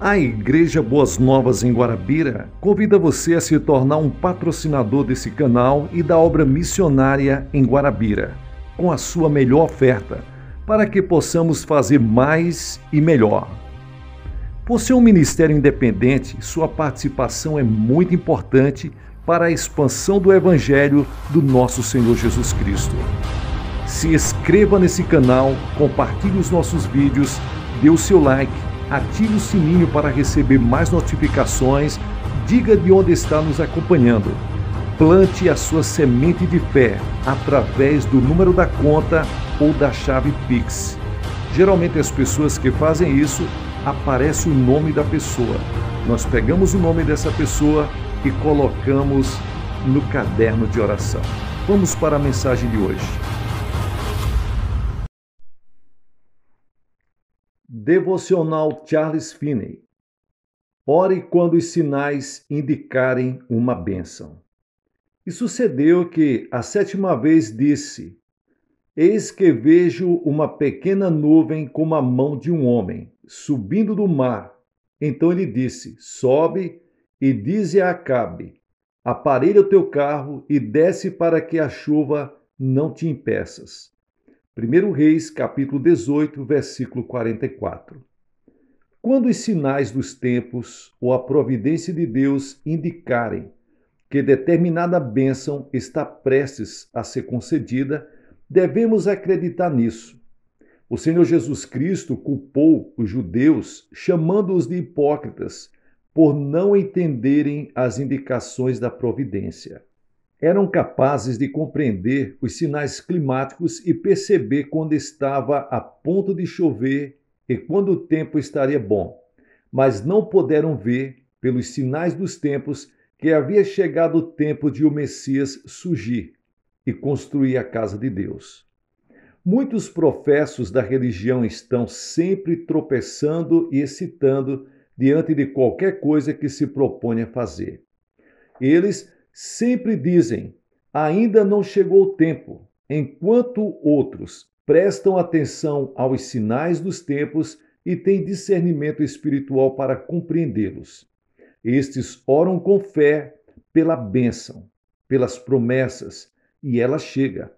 A Igreja Boas Novas em Guarabira convida você a se tornar um patrocinador desse canal e da obra missionária em Guarabira, com a sua melhor oferta, para que possamos fazer mais e melhor. Por ser um ministério independente, sua participação é muito importante para a expansão do Evangelho do nosso Senhor Jesus Cristo. Se inscreva nesse canal, compartilhe os nossos vídeos, dê o seu like ative o sininho para receber mais notificações, diga de onde está nos acompanhando. Plante a sua semente de fé através do número da conta ou da chave Pix. Geralmente as pessoas que fazem isso aparece o nome da pessoa. Nós pegamos o nome dessa pessoa e colocamos no caderno de oração. Vamos para a mensagem de hoje. Devocional Charles Finney. Ore quando os sinais indicarem uma bênção. E sucedeu que, a sétima vez, disse: Eis que vejo uma pequena nuvem como a mão de um homem, subindo do mar. Então ele disse: Sobe e dize a Acabe: Aparelha o teu carro e desce para que a chuva não te impeças. 1 Reis, capítulo 18, versículo 44. Quando os sinais dos tempos ou a providência de Deus indicarem que determinada bênção está prestes a ser concedida, devemos acreditar nisso. O Senhor Jesus Cristo culpou os judeus, chamando-os de hipócritas, por não entenderem as indicações da providência eram capazes de compreender os sinais climáticos e perceber quando estava a ponto de chover e quando o tempo estaria bom, mas não puderam ver, pelos sinais dos tempos, que havia chegado o tempo de o Messias surgir e construir a casa de Deus. Muitos professos da religião estão sempre tropeçando e excitando diante de qualquer coisa que se propõe a fazer. Eles sempre dizem: ainda não chegou o tempo, enquanto outros prestam atenção aos sinais dos tempos e têm discernimento espiritual para compreendê-los. Estes oram com fé pela bênção, pelas promessas, e ela chega.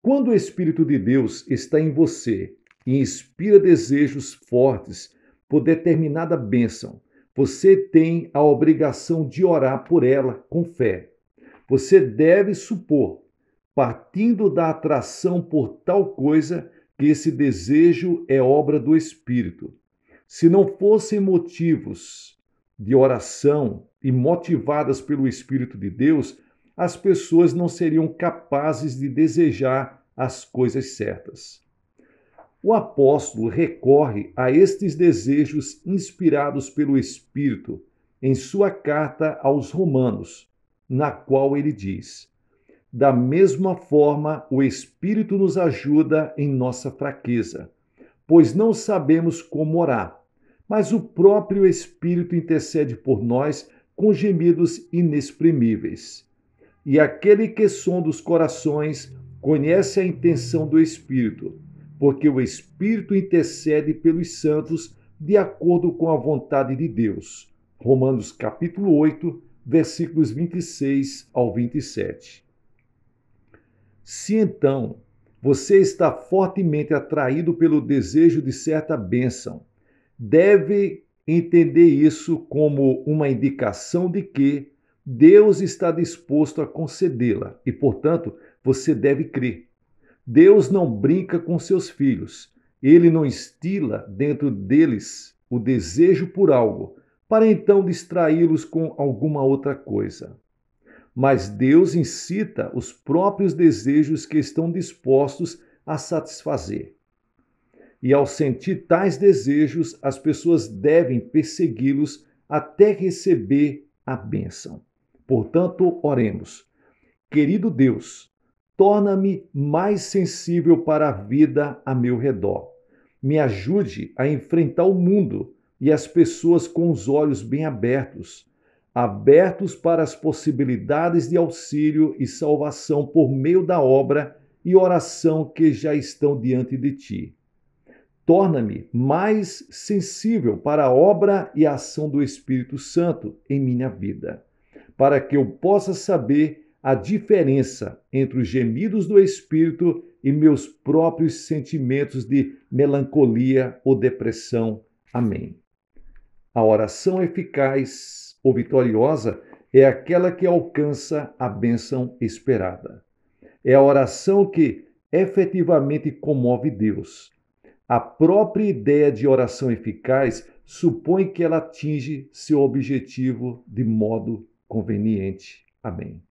Quando o Espírito de Deus está em você e inspira desejos fortes por determinada bênção, você tem a obrigação de orar por ela com fé. Você deve supor, partindo da atração por tal coisa, que esse desejo é obra do Espírito. Se não fossem motivos de oração e motivadas pelo Espírito de Deus, as pessoas não seriam capazes de desejar as coisas certas. O apóstolo recorre a estes desejos inspirados pelo Espírito em sua carta aos Romanos, na qual ele diz: Da mesma forma, o Espírito nos ajuda em nossa fraqueza, pois não sabemos como orar, mas o próprio Espírito intercede por nós com gemidos inexprimíveis. E aquele que sonda os corações conhece a intenção do Espírito, porque o Espírito intercede pelos santos de acordo com a vontade de Deus. Romanos capítulo 8, versículos 26 ao 27. Se então você está fortemente atraído pelo desejo de certa bênção, deve entender isso como uma indicação de que Deus está disposto a concedê-la e, portanto, você deve crer. Deus não brinca com seus filhos, ele não instila dentro deles o desejo por algo, para então distraí-los com alguma outra coisa. Mas Deus incita os próprios desejos que estão dispostos a satisfazer. E ao sentir tais desejos, as pessoas devem persegui-los até receber a bênção. Portanto, oremos. Querido Deus, torna-me mais sensível para a vida a meu redor. Me ajude a enfrentar o mundo e as pessoas com os olhos bem abertos, abertos para as possibilidades de auxílio e salvação por meio da obra e oração que já estão diante de ti. Torna-me mais sensível para a obra e a ação do Espírito Santo em minha vida, para que eu possa saber a diferença entre os gemidos do Espírito e meus próprios sentimentos de melancolia ou depressão. Amém. A oração eficaz ou vitoriosa é aquela que alcança a bênção esperada. É a oração que efetivamente comove Deus. A própria ideia de oração eficaz supõe que ela atinge seu objetivo de modo conveniente. Amém.